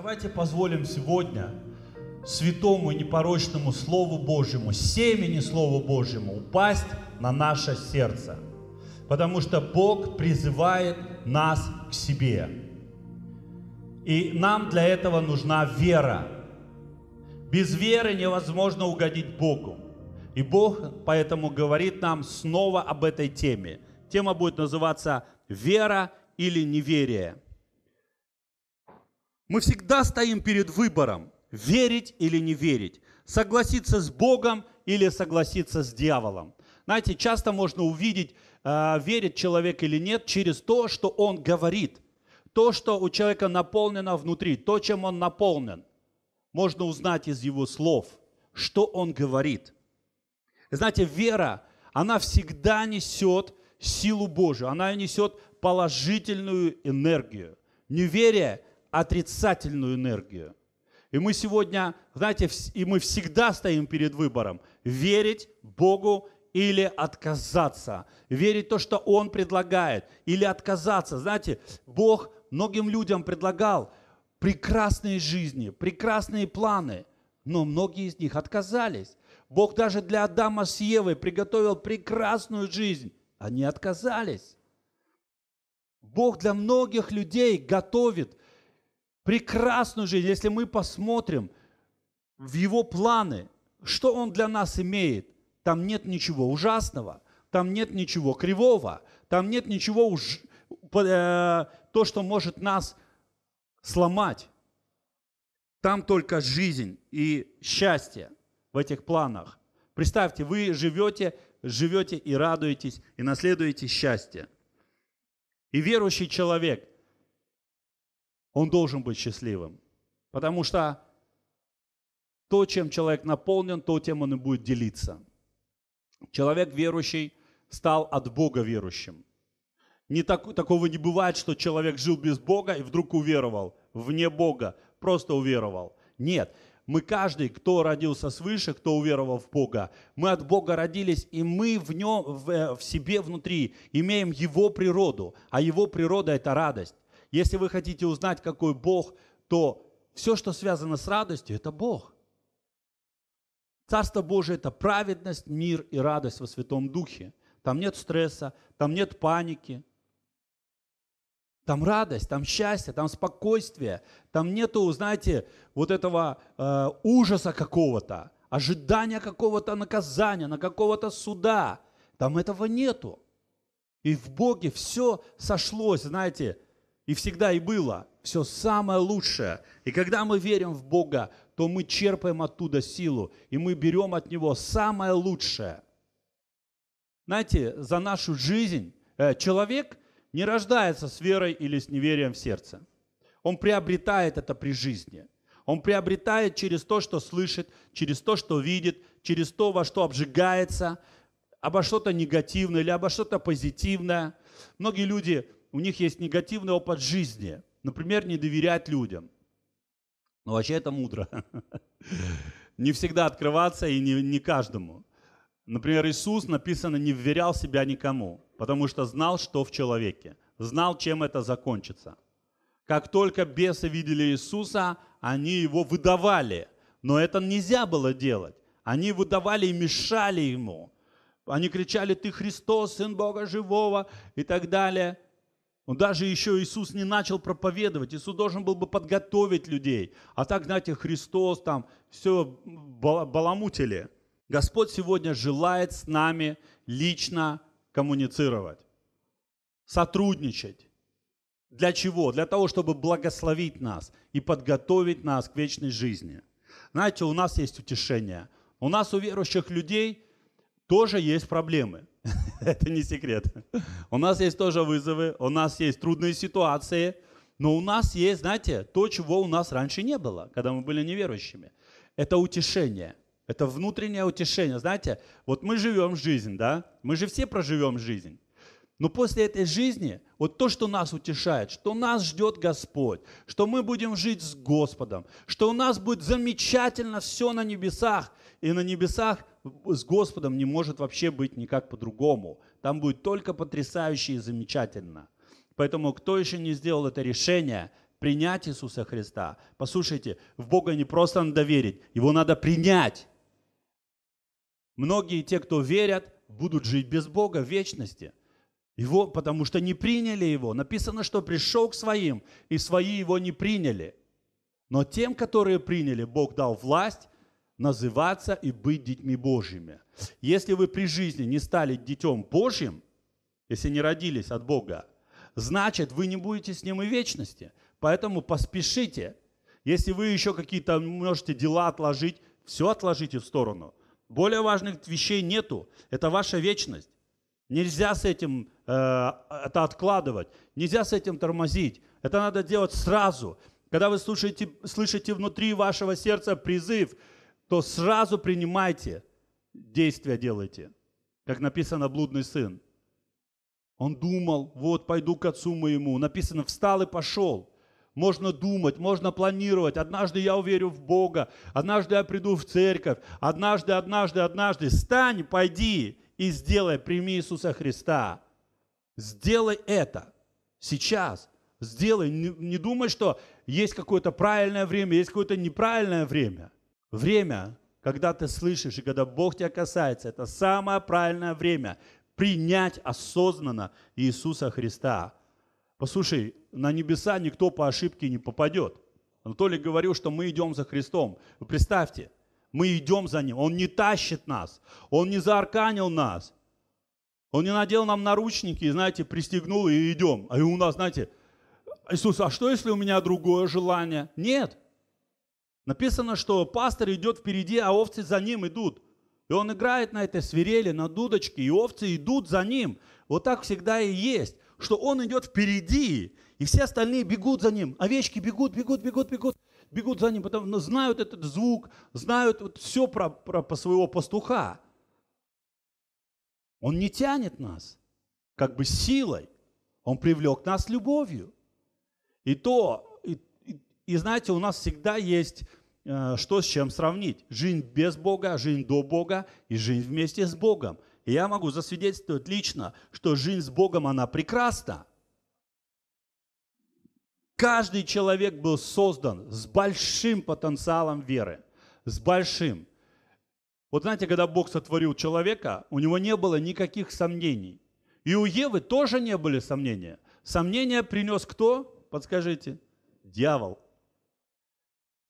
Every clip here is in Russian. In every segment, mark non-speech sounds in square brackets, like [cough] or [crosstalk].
Давайте позволим сегодня святому и непорочному Слову Божьему, семени Слову Божьему упасть на наше сердце. Потому что Бог призывает нас к себе. И нам для этого нужна вера. Без веры невозможно угодить Богу. И Бог поэтому говорит нам снова об этой теме. Тема будет называться «Вера или неверие». Мы всегда стоим перед выбором, верить или не верить, согласиться с Богом или согласиться с дьяволом. Знаете, часто можно увидеть, э, верит человек или нет, через то, что он говорит, то, что у человека наполнено внутри, то, чем он наполнен. Можно узнать из его слов, что он говорит. Знаете, вера, она всегда несет силу Божию, она несет положительную энергию. Неверие отрицательную энергию. И мы сегодня, знаете, и мы всегда стоим перед выбором – верить Богу или отказаться. Верить то, что Он предлагает, или отказаться. Знаете, Бог многим людям предлагал прекрасные жизни, прекрасные планы, но многие из них отказались. Бог даже для Адама с Евой приготовил прекрасную жизнь. Они отказались. Бог для многих людей готовит – прекрасную жизнь, если мы посмотрим в Его планы, что Он для нас имеет, там нет ничего ужасного, там нет ничего кривого, там нет ничего, уж... Э, то, что может нас сломать. Там только жизнь и счастье в этих планах. Представьте, вы живете, живете и радуетесь, и наследуете счастье. И верующий человек – он должен быть счастливым. Потому что то, чем человек наполнен, то, тем он и будет делиться. Человек верующий стал от Бога верующим. Не так, такого не бывает, что человек жил без Бога и вдруг уверовал, вне Бога, просто уверовал. Нет, мы каждый, кто родился свыше, кто уверовал в Бога, мы от Бога родились, и мы в, нем, в, э, в себе внутри имеем Его природу, а Его природа – это радость. Если вы хотите узнать, какой Бог, то все, что связано с радостью, это Бог. Царство Божие – это праведность, мир и радость во Святом Духе. Там нет стресса, там нет паники, там радость, там счастье, там спокойствие, там нету, знаете, вот этого э, ужаса какого-то, ожидания какого-то наказания, на какого-то суда. Там этого нету. И в Боге все сошлось, знаете, и всегда и было все самое лучшее. И когда мы верим в Бога, то мы черпаем оттуда силу, и мы берем от Него самое лучшее. Знаете, за нашу жизнь э, человек не рождается с верой или с неверием в сердце. Он приобретает это при жизни. Он приобретает через то, что слышит, через то, что видит, через то, во что обжигается, обо что-то негативное или обо что-то позитивное. Многие люди у них есть негативный опыт жизни. Например, не доверять людям. Но ну, вообще это мудро. [laughs] Не всегда открываться и не, не каждому. Например, Иисус, написано, не вверял себя никому, потому что знал, что в человеке. Знал, чем это закончится. Как только бесы видели Иисуса, они его выдавали. Но это нельзя было делать. Они выдавали и мешали ему. Они кричали, ты Христос, Сын Бога Живого и так далее. Он даже еще Иисус не начал проповедовать. Иисус должен был бы подготовить людей. А так, знаете, Христос там все баламутили. Господь сегодня желает с нами лично коммуницировать, сотрудничать. Для чего? Для того, чтобы благословить нас и подготовить нас к вечной жизни. Знаете, у нас есть утешение. У нас, у верующих людей, тоже есть проблемы. [laughs] Это не секрет. У нас есть тоже вызовы, у нас есть трудные ситуации, но у нас есть, знаете, то, чего у нас раньше не было, когда мы были неверующими. Это утешение. Это внутреннее утешение. Знаете, вот мы живем жизнь, да? Мы же все проживем жизнь. Но после этой жизни, вот то, что нас утешает, что нас ждет Господь, что мы будем жить с Господом, что у нас будет замечательно все на небесах, и на небесах с Господом не может вообще быть никак по-другому. Там будет только потрясающе и замечательно. Поэтому кто еще не сделал это решение, принять Иисуса Христа. Послушайте, в Бога не просто надо верить, его надо принять. Многие те, кто верят, будут жить без Бога в вечности. Его, потому что не приняли его. Написано, что пришел к своим, и свои его не приняли. Но тем, которые приняли, Бог дал власть называться и быть детьми Божьими. Если вы при жизни не стали детем Божьим, если не родились от Бога, значит, вы не будете с Ним и вечности. Поэтому поспешите. Если вы еще какие-то можете дела отложить, все отложите в сторону. Более важных вещей нету. Это ваша вечность. Нельзя с этим э, это откладывать. Нельзя с этим тормозить. Это надо делать сразу. Когда вы слушаете, слышите внутри вашего сердца призыв – то сразу принимайте, действия делайте. Как написано, блудный сын. Он думал, вот, пойду к отцу моему. Написано, встал и пошел. Можно думать, можно планировать. Однажды я уверю в Бога, однажды я приду в церковь, однажды, однажды, однажды. Стань, пойди и сделай, прими Иисуса Христа. Сделай это сейчас. Сделай. Не, не думай, что есть какое-то правильное время, есть какое-то неправильное время – Время, когда ты слышишь и когда Бог тебя касается, это самое правильное время принять осознанно Иисуса Христа. Послушай, на небеса никто по ошибке не попадет. Анатолий говорил, что мы идем за Христом. Вы представьте, мы идем за Ним. Он не тащит нас, Он не заарканил нас. Он не надел нам наручники, знаете, пристегнул и идем. А у нас, знаете, Иисус, а что если у меня другое желание? Нет, Написано, что пастор идет впереди, а овцы за ним идут. И он играет на этой свирели, на дудочке, и овцы идут за ним. Вот так всегда и есть, что он идет впереди, и все остальные бегут за ним. Овечки бегут, бегут, бегут, бегут, бегут за ним, потому что ну, знают этот звук, знают вот все про, про, про своего пастуха. Он не тянет нас как бы силой, он привлек нас любовью. И то, и, и, и знаете, у нас всегда есть Э, что с чем сравнить. Жизнь без Бога, жизнь до Бога и жизнь вместе с Богом. И я могу засвидетельствовать лично, что жизнь с Богом, она прекрасна. Каждый человек был создан с большим потенциалом веры, с большим. Вот знаете, когда Бог сотворил человека, у него не было никаких сомнений. И у Евы тоже не были сомнения. Сомнения принес кто? Подскажите. Дьявол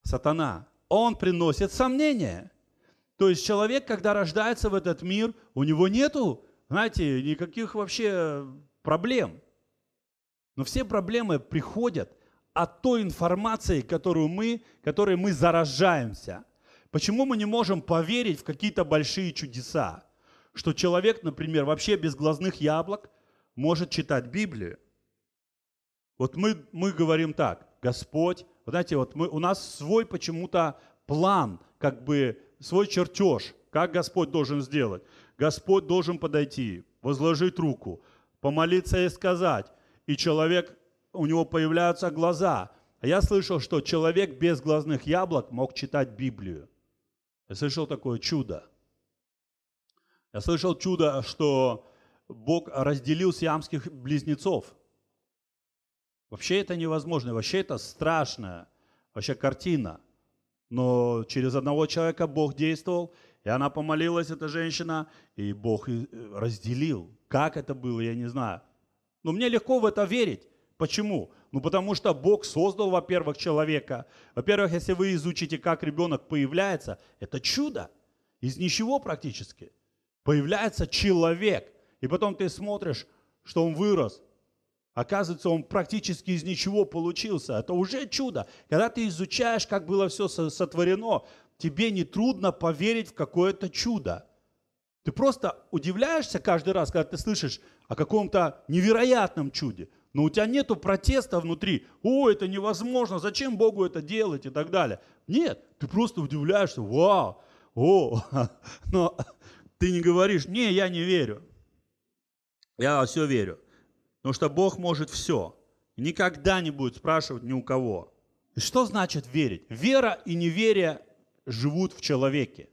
сатана, он приносит сомнения. То есть человек, когда рождается в этот мир, у него нету, знаете, никаких вообще э, проблем. Но все проблемы приходят от той информации, которую мы, которой мы заражаемся. Почему мы не можем поверить в какие-то большие чудеса? Что человек, например, вообще без глазных яблок может читать Библию. Вот мы, мы говорим так, Господь вот знаете, вот мы, у нас свой почему-то план, как бы свой чертеж, как Господь должен сделать. Господь должен подойти, возложить руку, помолиться и сказать. И человек, у него появляются глаза. А я слышал, что человек без глазных яблок мог читать Библию. Я слышал такое чудо. Я слышал чудо, что Бог разделил сиамских близнецов. Вообще это невозможно, вообще это страшная вообще картина. Но через одного человека Бог действовал, и она помолилась, эта женщина, и Бог э, разделил. Как это было, я не знаю. Но мне легко в это верить. Почему? Ну потому что Бог создал, во-первых, человека. Во-первых, если вы изучите, как ребенок появляется, это чудо. Из ничего практически. Появляется человек. И потом ты смотришь, что он вырос, Оказывается, он практически из ничего получился. Это уже чудо. Когда ты изучаешь, как было все сотворено, тебе не трудно поверить в какое-то чудо. Ты просто удивляешься каждый раз, когда ты слышишь о каком-то невероятном чуде. Но у тебя нету протеста внутри. О, это невозможно, зачем Богу это делать и так далее. Нет, ты просто удивляешься. Вау, о, [laughs] но ты не говоришь, не, я не верю. Я все верю. Потому что Бог может все. И никогда не будет спрашивать ни у кого. И что значит верить? Вера и неверие живут в человеке.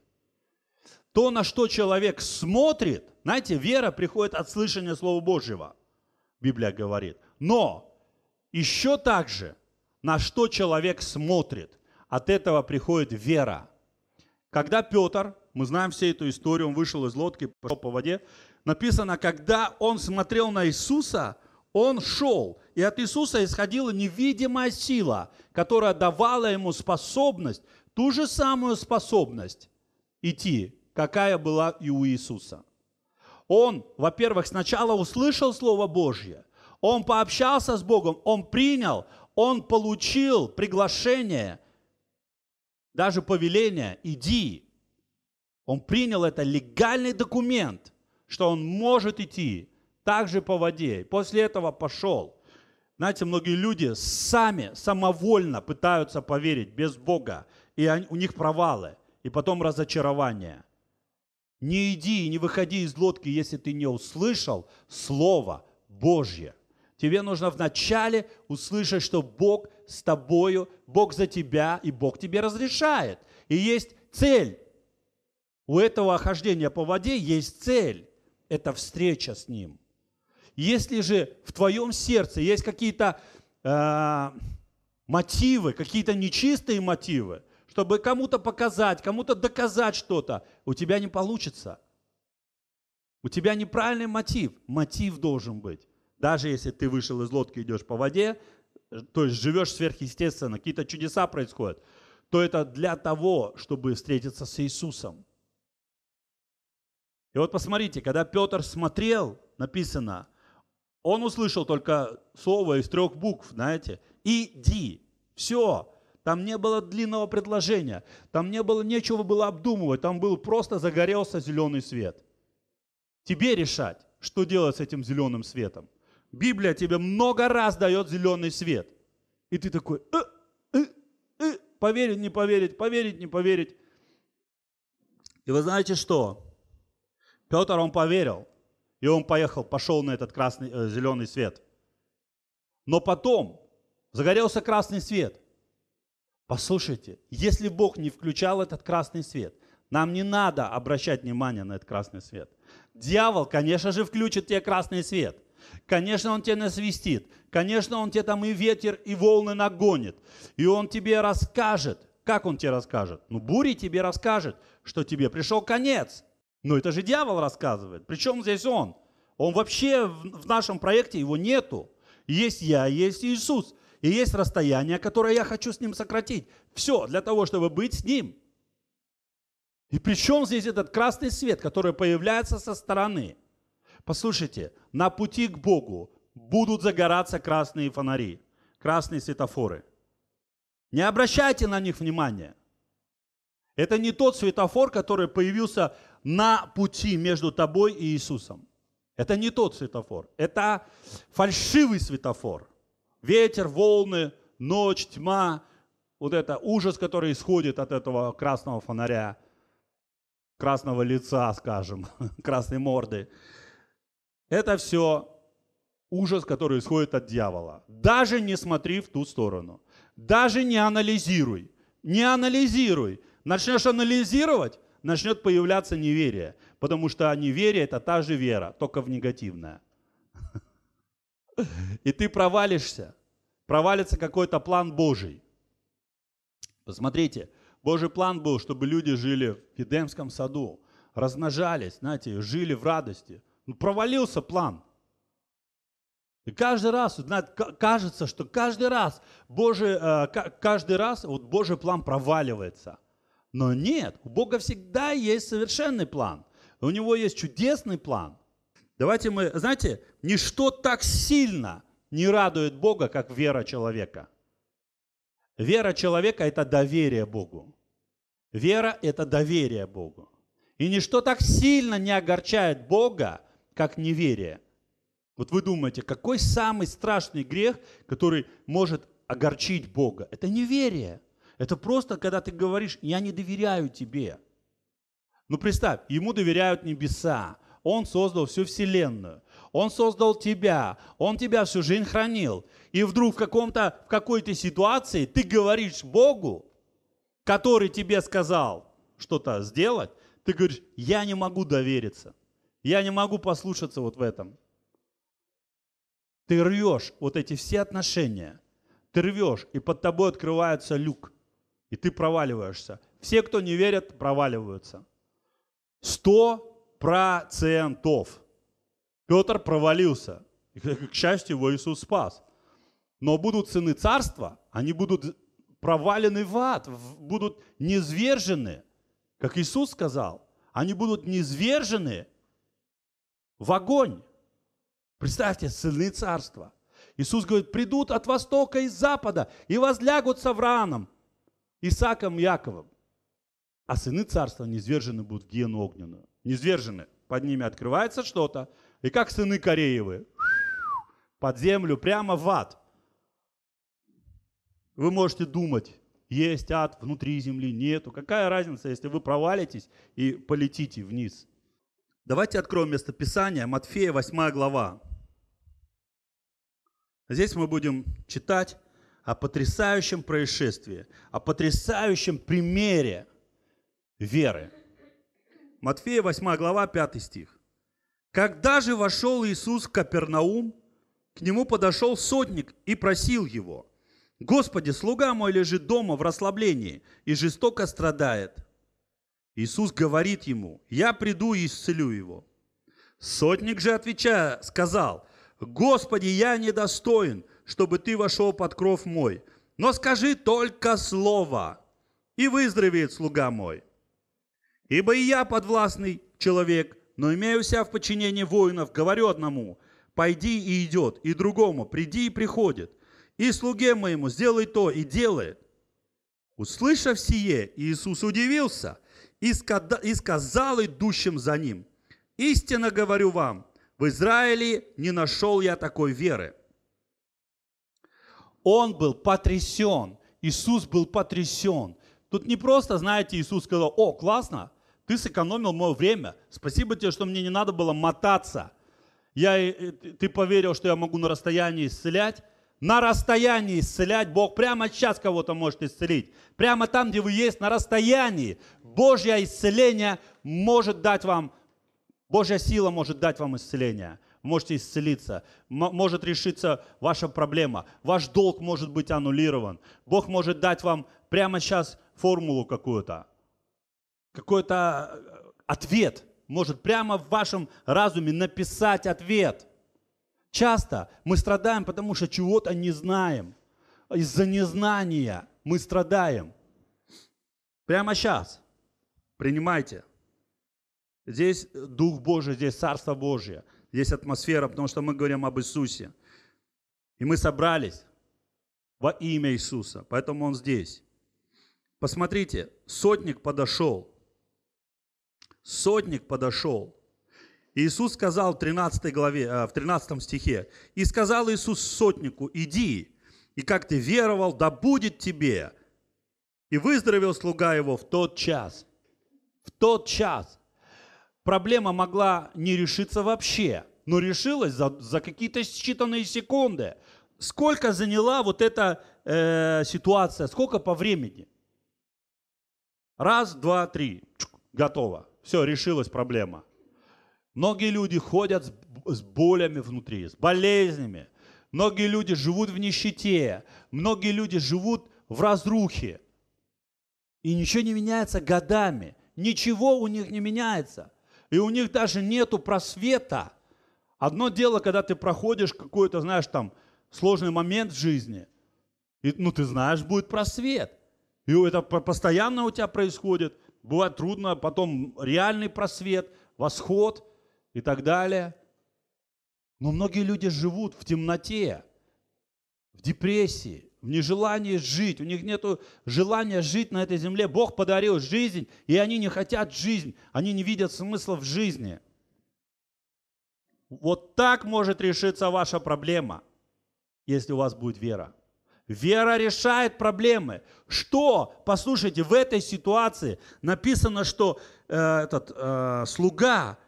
То, на что человек смотрит, знаете, вера приходит от слышания Слова Божьего, Библия говорит. Но еще также, на что человек смотрит, от этого приходит вера. Когда Петр, мы знаем всю эту историю, он вышел из лодки, пошел по воде, написано, когда он смотрел на Иисуса, он шел, и от Иисуса исходила невидимая сила, которая давала ему способность, ту же самую способность идти, какая была и у Иисуса. Он, во-первых, сначала услышал Слово Божье, он пообщался с Богом, он принял, он получил приглашение, даже повеление, иди. Он принял это легальный документ, что он может идти также по воде. после этого пошел. Знаете, многие люди сами, самовольно пытаются поверить без Бога, и у них провалы, и потом разочарование. Не иди и не выходи из лодки, если ты не услышал Слово Божье. Тебе нужно вначале услышать, что Бог с тобою, Бог за тебя, и Бог тебе разрешает. И есть цель. У этого охождения по воде есть цель. Это встреча с Ним – если же в твоем сердце есть какие-то э, мотивы, какие-то нечистые мотивы, чтобы кому-то показать, кому-то доказать что-то, у тебя не получится. У тебя неправильный мотив. Мотив должен быть. Даже если ты вышел из лодки, идешь по воде, то есть живешь сверхъестественно, какие-то чудеса происходят, то это для того, чтобы встретиться с Иисусом. И вот посмотрите, когда Петр смотрел, написано, он услышал только слово из трех букв, знаете, «иди». Все. Там не было длинного предложения, там не было нечего было обдумывать, там был просто загорелся зеленый свет. Тебе решать, что делать с этим зеленым светом. Библия тебе много раз дает зеленый свет. И ты такой, э, э, э, поверить, не поверить, поверить, не поверить. И вы знаете что? Петр, он поверил. И он поехал, пошел на этот красный, э, зеленый свет. Но потом загорелся красный свет. Послушайте, если Бог не включал этот красный свет, нам не надо обращать внимание на этот красный свет. Дьявол, конечно же, включит тебе красный свет. Конечно, он тебе насвистит. Конечно, он тебе там и ветер, и волны нагонит. И он тебе расскажет. Как он тебе расскажет? Ну, бури тебе расскажет, что тебе пришел конец. Но это же дьявол рассказывает. Причем здесь он? Он вообще в нашем проекте, его нету. Есть я, есть Иисус. И есть расстояние, которое я хочу с ним сократить. Все для того, чтобы быть с ним. И причем здесь этот красный свет, который появляется со стороны. Послушайте, на пути к Богу будут загораться красные фонари, красные светофоры. Не обращайте на них внимания. Это не тот светофор, который появился на пути между тобой и Иисусом. Это не тот светофор, это фальшивый светофор. Ветер, волны, ночь, тьма, вот это ужас, который исходит от этого красного фонаря, красного лица, скажем, [laughs] красной морды. Это все ужас, который исходит от дьявола. Даже не смотри в ту сторону. Даже не анализируй. Не анализируй. Начнешь анализировать, начнет появляться неверие. Потому что неверие – это та же вера, только в негативное. И ты провалишься. Провалится какой-то план Божий. Посмотрите, Божий план был, чтобы люди жили в Эдемском саду, размножались, знаете, жили в радости. Ну, провалился план. И каждый раз, знаете, кажется, что каждый раз Божий, э, каждый раз вот Божий план проваливается – но нет, у Бога всегда есть совершенный план. У него есть чудесный план. Давайте мы, знаете, ничто так сильно не радует Бога, как вера человека. Вера человека – это доверие Богу. Вера – это доверие Богу. И ничто так сильно не огорчает Бога, как неверие. Вот вы думаете, какой самый страшный грех, который может огорчить Бога? Это неверие. Это просто, когда ты говоришь, я не доверяю тебе. Ну представь, ему доверяют небеса. Он создал всю вселенную. Он создал тебя. Он тебя всю жизнь хранил. И вдруг в, каком-то, в какой-то ситуации ты говоришь Богу, который тебе сказал что-то сделать, ты говоришь, я не могу довериться. Я не могу послушаться вот в этом. Ты рвешь вот эти все отношения. Ты рвешь, и под тобой открывается люк и ты проваливаешься. Все, кто не верят, проваливаются. Сто процентов. Петр провалился. И, к счастью, его Иисус спас. Но будут сыны царства, они будут провалены в ад, будут низвержены, как Иисус сказал. Они будут низвержены в огонь. Представьте, сыны царства. Иисус говорит, придут от востока и запада и возлягут в раном Исаком и Яковом. А сыны царства низвержены будут в гену огненную. Низвержены. Под ними открывается что-то. И как сыны Кореевы. Под землю, прямо в ад. Вы можете думать, есть ад, внутри земли нету. Какая разница, если вы провалитесь и полетите вниз? Давайте откроем место Писания, Матфея 8 глава. Здесь мы будем читать о потрясающем происшествии, о потрясающем примере веры. Матфея 8 глава 5 стих. «Когда же вошел Иисус в Капернаум, к нему подошел сотник и просил его, «Господи, слуга мой лежит дома в расслаблении и жестоко страдает». Иисус говорит ему, «Я приду и исцелю его». Сотник же, отвечая, сказал, «Господи, я недостоин, чтобы ты вошел под кров мой. Но скажи только слово, и выздоровеет слуга мой. Ибо и я подвластный человек, но имею себя в подчинении воинов, говорю одному, пойди и идет, и другому, приди и приходит, и слуге моему сделай то и делает. Услышав сие, Иисус удивился и сказал идущим за ним, «Истинно говорю вам, в Израиле не нашел я такой веры» он был потрясен. Иисус был потрясен. Тут не просто, знаете, Иисус сказал, о, классно, ты сэкономил мое время. Спасибо тебе, что мне не надо было мотаться. Я, э, э, ты поверил, что я могу на расстоянии исцелять. На расстоянии исцелять Бог прямо сейчас кого-то может исцелить. Прямо там, где вы есть, на расстоянии. Божье исцеление может дать вам, Божья сила может дать вам исцеление можете исцелиться, может решиться ваша проблема, ваш долг может быть аннулирован. Бог может дать вам прямо сейчас формулу какую-то, какой-то э, ответ, может прямо в вашем разуме написать ответ. Часто мы страдаем, потому что чего-то не знаем. Из-за незнания мы страдаем. Прямо сейчас. Принимайте. Здесь Дух Божий, здесь Царство Божье – есть атмосфера, потому что мы говорим об Иисусе. И мы собрались во имя Иисуса, поэтому Он здесь. Посмотрите, сотник подошел. Сотник подошел. Иисус сказал в 13 главе, э, в 13 стихе, «И сказал Иисус сотнику, иди, и как ты веровал, да будет тебе». И выздоровел слуга его в тот час. В тот час проблема могла не решиться вообще, но решилась за, за какие-то считанные секунды. Сколько заняла вот эта э, ситуация, сколько по времени? Раз, два, три, Чук, готово. Все, решилась проблема. Многие люди ходят с, с болями внутри, с болезнями. Многие люди живут в нищете. Многие люди живут в разрухе. И ничего не меняется годами. Ничего у них не меняется и у них даже нету просвета. Одно дело, когда ты проходишь какой-то, знаешь, там, сложный момент в жизни, и, ну, ты знаешь, будет просвет. И это постоянно у тебя происходит. Бывает трудно, потом реальный просвет, восход и так далее. Но многие люди живут в темноте, в депрессии, в нежелании жить, у них нет желания жить на этой земле. Бог подарил жизнь, и они не хотят жизнь, они не видят смысла в жизни. Вот так может решиться ваша проблема, если у вас будет вера. Вера решает проблемы. Что? Послушайте, в этой ситуации написано, что э, этот э, слуга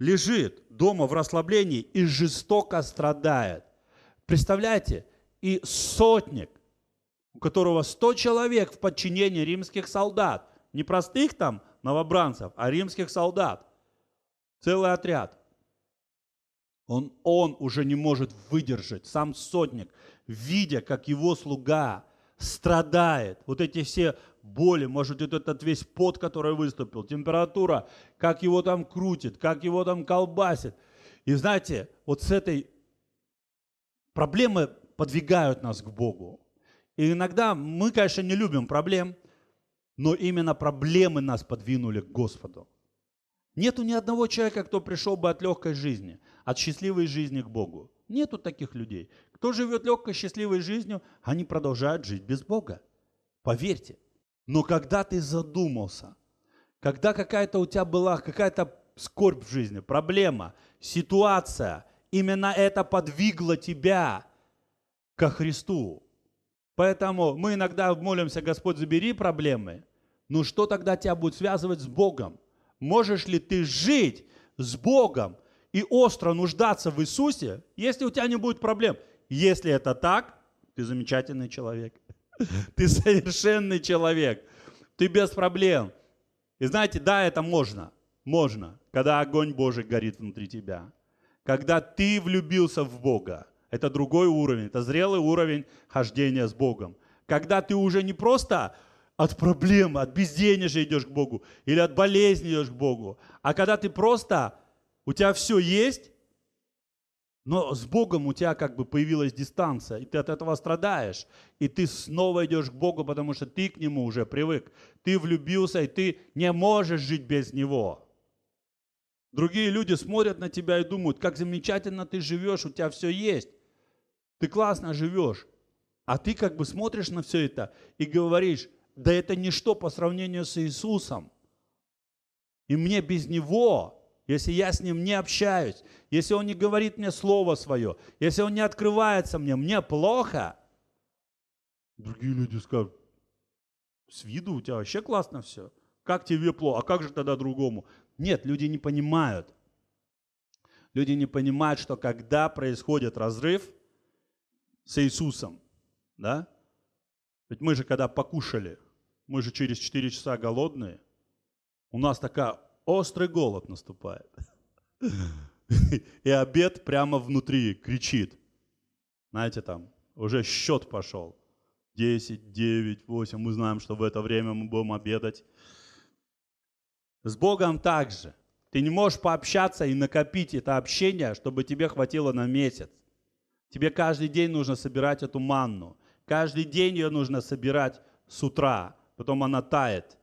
лежит дома в расслаблении и жестоко страдает. Представляете, и сотник, у которого 100 человек в подчинении римских солдат. Не простых там новобранцев, а римских солдат. Целый отряд. Он, он уже не может выдержать, сам сотник, видя, как его слуга страдает. Вот эти все боли, может, вот этот весь пот, который выступил, температура, как его там крутит, как его там колбасит. И знаете, вот с этой проблемы подвигают нас к Богу. И иногда мы, конечно, не любим проблем, но именно проблемы нас подвинули к Господу. Нету ни одного человека, кто пришел бы от легкой жизни, от счастливой жизни к Богу. Нету таких людей. Кто живет легкой, счастливой жизнью, они продолжают жить без Бога. Поверьте. Но когда ты задумался, когда какая-то у тебя была какая-то скорбь в жизни, проблема, ситуация, именно это подвигло тебя ко Христу. Поэтому мы иногда молимся, Господь, забери проблемы. Но что тогда тебя будет связывать с Богом? Можешь ли ты жить с Богом и остро нуждаться в Иисусе, если у тебя не будет проблем? Если это так, ты замечательный человек. [laughs] Ты совершенный человек. Ты без проблем. И знаете, да, это можно. Можно, когда огонь Божий горит внутри тебя. Когда ты влюбился в Бога. Это другой уровень, это зрелый уровень хождения с Богом. Когда ты уже не просто от проблем, от безденежья идешь к Богу, или от болезни идешь к Богу, а когда ты просто, у тебя все есть, но с Богом у тебя как бы появилась дистанция, и ты от этого страдаешь. И ты снова идешь к Богу, потому что ты к Нему уже привык. Ты влюбился, и ты не можешь жить без Него. Другие люди смотрят на тебя и думают, как замечательно ты живешь, у тебя все есть ты классно живешь, а ты как бы смотришь на все это и говоришь, да это ничто по сравнению с Иисусом. И мне без Него, если я с Ним не общаюсь, если Он не говорит мне Слово Свое, если Он не открывается мне, мне плохо. Другие люди скажут, с виду у тебя вообще классно все. Как тебе плохо? А как же тогда другому? Нет, люди не понимают. Люди не понимают, что когда происходит разрыв – с Иисусом, да? Ведь мы же, когда покушали, мы же через 4 часа голодные, у нас такая острый голод наступает. [laughs] И обед прямо внутри кричит. Знаете, там уже счет пошел. 10, 9, 8. Мы знаем, что в это время мы будем обедать. С Богом также. Ты не можешь пообщаться и накопить это общение, чтобы тебе хватило на месяц. Тебе каждый день нужно собирать эту манну. Каждый день ее нужно собирать с утра, потом она тает.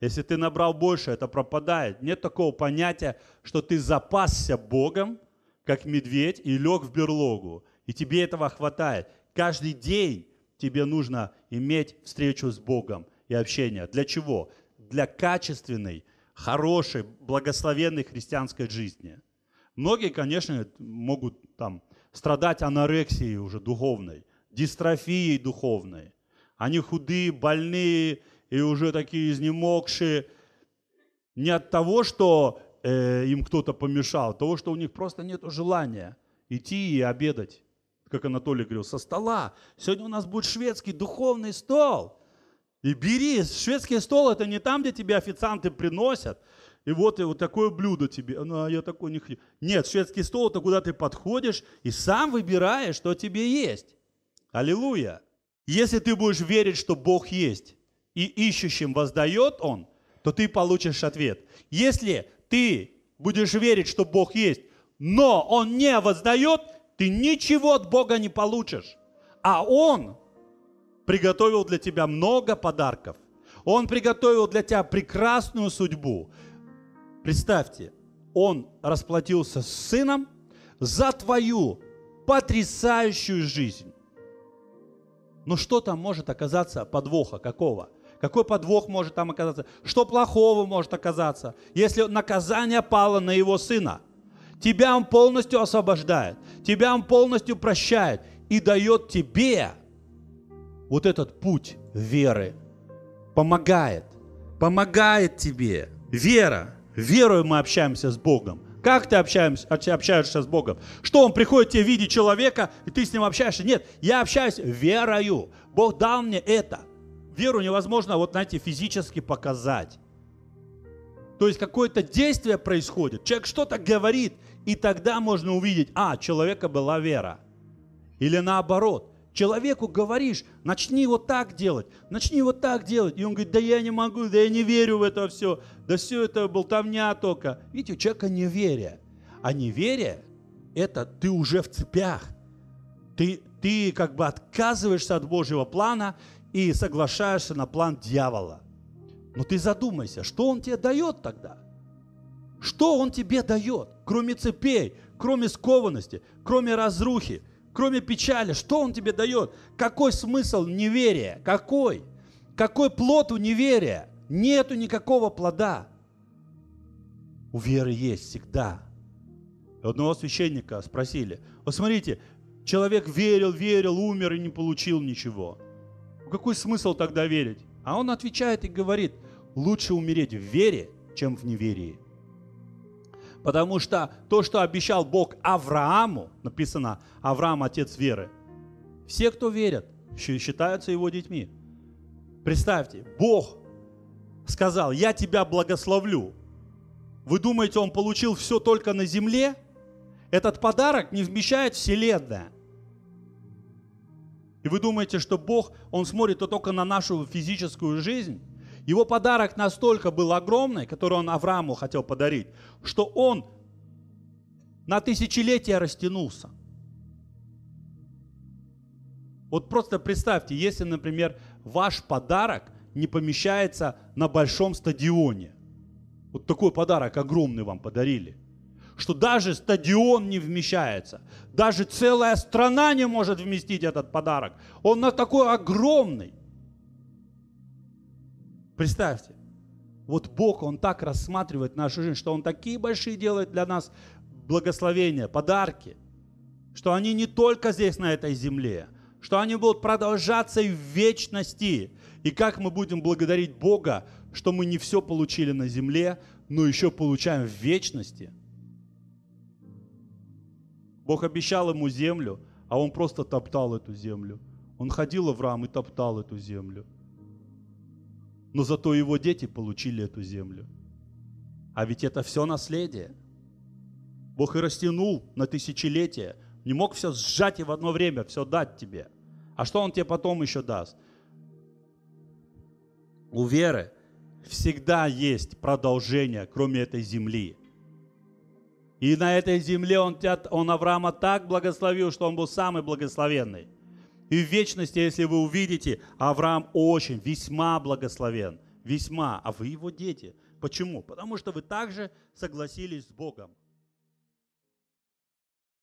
Если ты набрал больше, это пропадает. Нет такого понятия, что ты запасся Богом, как медведь, и лег в берлогу. И тебе этого хватает. Каждый день тебе нужно иметь встречу с Богом и общение. Для чего? Для качественной, хорошей, благословенной христианской жизни. Многие, конечно, могут там страдать анорексией уже духовной, дистрофией духовной. Они худые, больные и уже такие изнемогшие. Не от того, что э, им кто-то помешал, от того, что у них просто нет желания идти и обедать, как Анатолий говорил, со стола. Сегодня у нас будет шведский духовный стол. И бери, шведский стол это не там, где тебе официанты приносят, и вот и вот такое блюдо тебе. Ну, а я такой не хочу. Нет, шведский стол – это куда ты подходишь и сам выбираешь, что тебе есть. Аллилуйя. Если ты будешь верить, что Бог есть, и ищущим воздает Он, то ты получишь ответ. Если ты будешь верить, что Бог есть, но Он не воздает, ты ничего от Бога не получишь. А Он приготовил для тебя много подарков. Он приготовил для тебя прекрасную судьбу. Представьте, он расплатился с сыном за твою потрясающую жизнь. Но что там может оказаться подвоха какого? Какой подвох может там оказаться? Что плохого может оказаться, если наказание пало на его сына? Тебя он полностью освобождает, тебя он полностью прощает и дает тебе вот этот путь веры. Помогает, помогает тебе вера. Верой мы общаемся с Богом. Как ты общаешься, общаешься с Богом? Что он приходит тебе в виде человека, и ты с ним общаешься? Нет, я общаюсь верою. Бог дал мне это. Веру невозможно, вот знаете, физически показать. То есть какое-то действие происходит, человек что-то говорит, и тогда можно увидеть, а, человека была вера. Или наоборот, Человеку говоришь, начни вот так делать, начни вот так делать. И он говорит, да я не могу, да я не верю в это все, да все это болтовня только. Видите, у человека неверие. А неверие – это ты уже в цепях. Ты, ты как бы отказываешься от Божьего плана и соглашаешься на план дьявола. Но ты задумайся, что он тебе дает тогда? Что он тебе дает, кроме цепей, кроме скованности, кроме разрухи – кроме печали? Что он тебе дает? Какой смысл неверия? Какой? Какой плод у неверия? Нету никакого плода. У веры есть всегда. Одного священника спросили, вот смотрите, человек верил, верил, умер и не получил ничего. Какой смысл тогда верить? А он отвечает и говорит, лучше умереть в вере, чем в неверии. Потому что то, что обещал Бог Аврааму, написано «Авраам – отец веры», все, кто верят, считаются его детьми. Представьте, Бог сказал, я тебя благословлю. Вы думаете, он получил все только на земле? Этот подарок не вмещает Вселенная. И вы думаете, что Бог, Он смотрит только на нашу физическую жизнь? Его подарок настолько был огромный, который он Аврааму хотел подарить, что он на тысячелетия растянулся. Вот просто представьте, если, например, ваш подарок не помещается на большом стадионе. Вот такой подарок огромный вам подарили – что даже стадион не вмещается, даже целая страна не может вместить этот подарок. Он на такой огромный. Представьте, вот Бог, Он так рассматривает нашу жизнь, что Он такие большие делает для нас благословения, подарки, что они не только здесь, на этой земле, что они будут продолжаться и в вечности. И как мы будем благодарить Бога, что мы не все получили на земле, но еще получаем в вечности. Бог обещал ему землю, а он просто топтал эту землю. Он ходил в рам и топтал эту землю – но зато его дети получили эту землю. А ведь это все наследие. Бог и растянул на тысячелетия, не мог все сжать и в одно время, все дать тебе. А что Он тебе потом еще даст? У веры всегда есть продолжение, кроме этой земли. И на этой земле он, тебя, он Авраама так благословил, что он был самый благословенный. И в вечности, если вы увидите, Авраам очень, весьма благословен. Весьма. А вы его дети. Почему? Потому что вы также согласились с Богом.